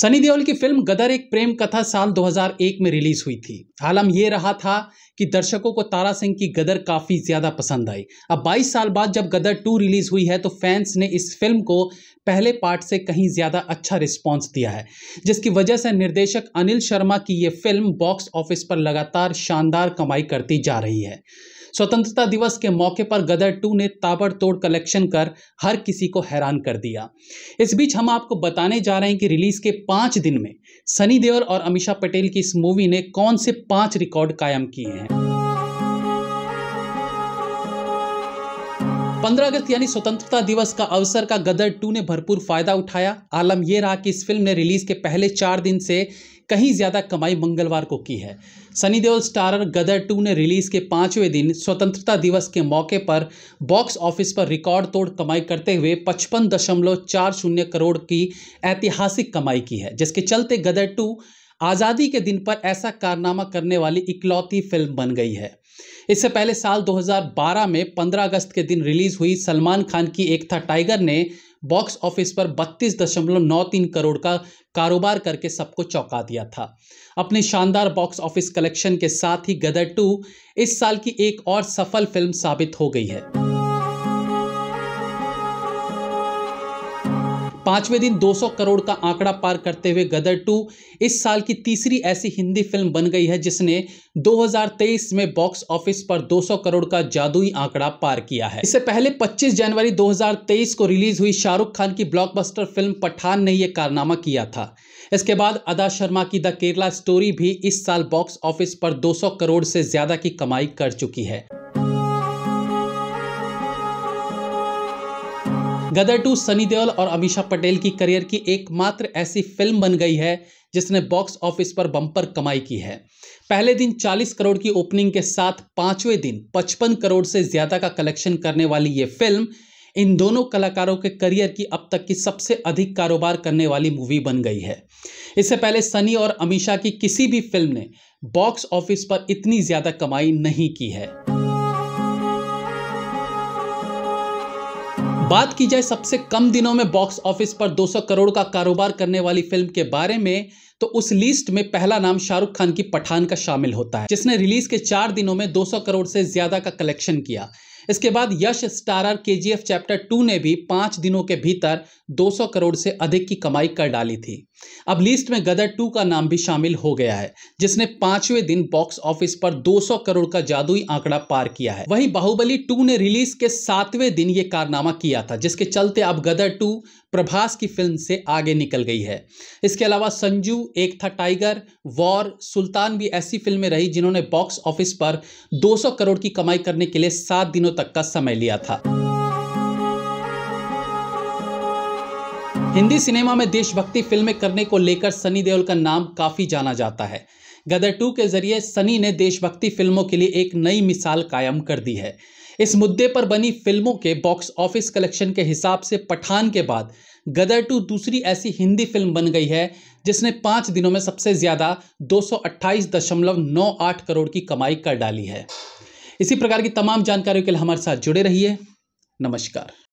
सनी देओल की फिल्म गदर एक प्रेम कथा साल 2001 में रिलीज हुई थी आलम यह रहा था कि दर्शकों को तारा सिंह की गदर काफ़ी ज़्यादा पसंद आई अब 22 साल बाद जब गदर टू रिलीज़ हुई है तो फैंस ने इस फिल्म को पहले पार्ट से कहीं ज़्यादा अच्छा रिस्पॉन्स दिया है जिसकी वजह से निर्देशक अनिल शर्मा की ये फिल्म बॉक्स ऑफिस पर लगातार शानदार कमाई करती जा रही है स्वतंत्रता दिवस के मौके पर गदर टू ने ताबड़तोड़ कलेक्शन कर हर किसी को हैरान कर दिया इस बीच हम आपको बताने जा रहे हैं कि रिलीज के पांच दिन में सनी देओल और अमीषा पटेल की इस मूवी ने कौन से पांच रिकॉर्ड कायम किए हैं 15 अगस्त यानी स्वतंत्रता दिवस का अवसर का गदर टू ने भरपूर फायदा उठाया आलम यह रहा कि इस फिल्म ने रिलीज के पहले चार दिन से कहीं ज़्यादा कमाई मंगलवार को की है सनी देओल स्टारर गदर टू ने रिलीज़ के पाँचवें दिन स्वतंत्रता दिवस के मौके पर बॉक्स ऑफिस पर रिकॉर्ड तोड़ कमाई करते हुए पचपन दशमलव चार शून्य करोड़ की ऐतिहासिक कमाई की है जिसके चलते गदर टू आज़ादी के दिन पर ऐसा कारनामा करने वाली इकलौती फिल्म बन गई है इससे पहले साल 2012 में 15 अगस्त के दिन रिलीज हुई सलमान खान की एक था टाइगर ने बॉक्स ऑफिस पर बत्तीस दशमलव नौ तीन करोड़ का कारोबार करके सबको चौंका दिया था अपने शानदार बॉक्स ऑफिस कलेक्शन के साथ ही गदर टू इस साल की एक और सफल फिल्म साबित हो गई है पांचवें दिन 200 करोड़ का आंकड़ा पार करते हुए गदर टू इस साल की तीसरी ऐसी हिंदी फिल्म बन गई है जिसने 2023 में बॉक्स ऑफिस पर 200 करोड़ का जादुई आंकड़ा पार किया है इससे पहले 25 जनवरी 2023 को रिलीज हुई शाहरुख खान की ब्लॉकबस्टर फिल्म पठान ने यह कारनामा किया था इसके बाद अदा शर्मा की द केरला स्टोरी भी इस साल बॉक्स ऑफिस पर दो करोड़ से ज्यादा की कमाई कर चुकी है गदर टू सनी देओल और अमीषा पटेल की करियर की एकमात्र ऐसी फिल्म बन गई है जिसने बॉक्स ऑफिस पर बम्पर कमाई की है पहले दिन 40 करोड़ की ओपनिंग के साथ पांचवें दिन 55 करोड़ से ज़्यादा का कलेक्शन करने वाली ये फिल्म इन दोनों कलाकारों के करियर की अब तक की सबसे अधिक कारोबार करने वाली मूवी बन गई है इससे पहले सनी और अमीषा की किसी भी फिल्म ने बॉक्स ऑफिस पर इतनी ज़्यादा कमाई नहीं की है हाँ। बात की जाए सबसे कम दिनों में बॉक्स ऑफिस पर 200 करोड़ का कारोबार करने वाली फिल्म के बारे में तो उस लिस्ट में पहला नाम शाहरुख खान की पठान का शामिल होता है जिसने रिलीज के चार दिनों में 200 करोड़ से ज्यादा का कलेक्शन किया इसके बाद Yash starrer KGF chapter two ने भी पांच दिनों के भीतर 200 करोड़ से अधिक की कमाई कर डाली थी अब लिस्ट में गदर टू का नाम भी शामिल हो गया है जिसने पांचवें दिन बॉक्स ऑफिस पर 200 करोड़ का जादुई आंकड़ा पार किया है वहीं बाहुबली टू ने रिलीज के सातवें दिन ये कारनामा किया था जिसके चलते अब गदर टू प्रभास की फिल्म से आगे निकल गई है इसके अलावा संजू एक था टाइगर वॉर सुल्तान भी ऐसी फिल्में रही जिन्होंने बॉक्स ऑफिस पर 200 करोड़ की कमाई करने के लिए सात दिनों तक का समय लिया था हिंदी सिनेमा में देशभक्ति फिल्में करने को लेकर सनी देओल का नाम काफ़ी जाना जाता है गदर टू के जरिए सनी ने देशभक्ति फिल्मों के लिए एक नई मिसाल कायम कर दी है इस मुद्दे पर बनी फिल्मों के बॉक्स ऑफिस कलेक्शन के हिसाब से पठान के बाद गदर टू दूसरी ऐसी हिंदी फिल्म बन गई है जिसने पाँच दिनों में सबसे ज़्यादा 228.98 करोड़ की कमाई कर डाली है इसी प्रकार की तमाम जानकारियों के लिए हमारे साथ जुड़े रहिए नमस्कार